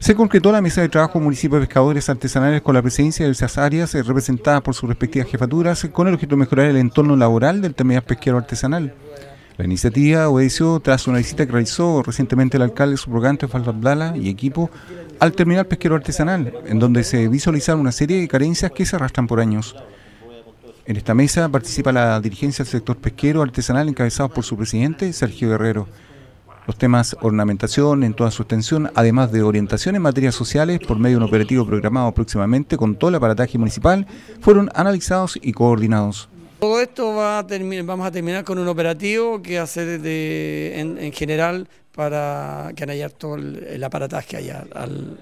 Se concretó la mesa de trabajo municipio de pescadores artesanales con la presencia de diversas áreas eh, representadas por sus respectivas jefaturas eh, con el objeto de mejorar el entorno laboral del terminal pesquero artesanal. La iniciativa obedeció tras una visita que realizó recientemente el alcalde subrogante blala y equipo al terminal pesquero artesanal, en donde se visualizaron una serie de carencias que se arrastran por años. En esta mesa participa la dirigencia del sector pesquero artesanal encabezado por su presidente, Sergio Guerrero los temas ornamentación en toda su extensión, además de orientación en materias sociales por medio de un operativo programado próximamente con todo el aparataje municipal, fueron analizados y coordinados. Todo esto va a terminar, vamos a terminar con un operativo que hace en, general para haya todo el, aparataje allá al,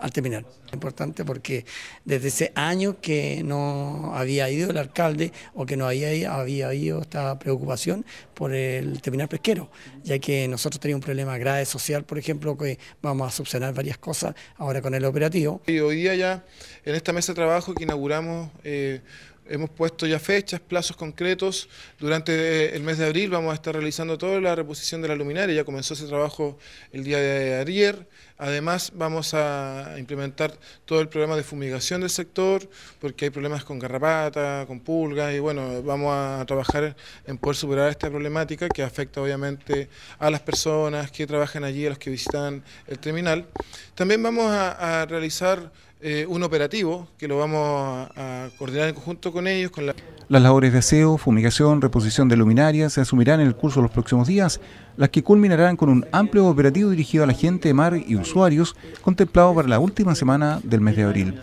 al terminal. Importante porque desde ese año que no había ido el alcalde o que no había, había habido esta preocupación por el terminal pesquero, ya que nosotros teníamos un problema grave social, por ejemplo, que vamos a subsanar varias cosas ahora con el operativo. Y hoy día ya en esta mesa de trabajo que inauguramos... Eh, Hemos puesto ya fechas, plazos concretos. Durante eh, el mes de abril vamos a estar realizando toda la reposición de la luminaria. Ya comenzó ese trabajo el día de ayer. Además, vamos a implementar todo el programa de fumigación del sector, porque hay problemas con garrapata, con pulgas, y bueno, vamos a trabajar en poder superar esta problemática que afecta obviamente a las personas que trabajan allí, a los que visitan el terminal. También vamos a, a realizar eh, un operativo que lo vamos a, coordinar en conjunto con ellos. Las labores de aseo, fumigación, reposición de luminarias se asumirán en el curso de los próximos días, las que culminarán con un amplio operativo dirigido a la gente mar y usuarios, contemplado para la última semana del mes de abril.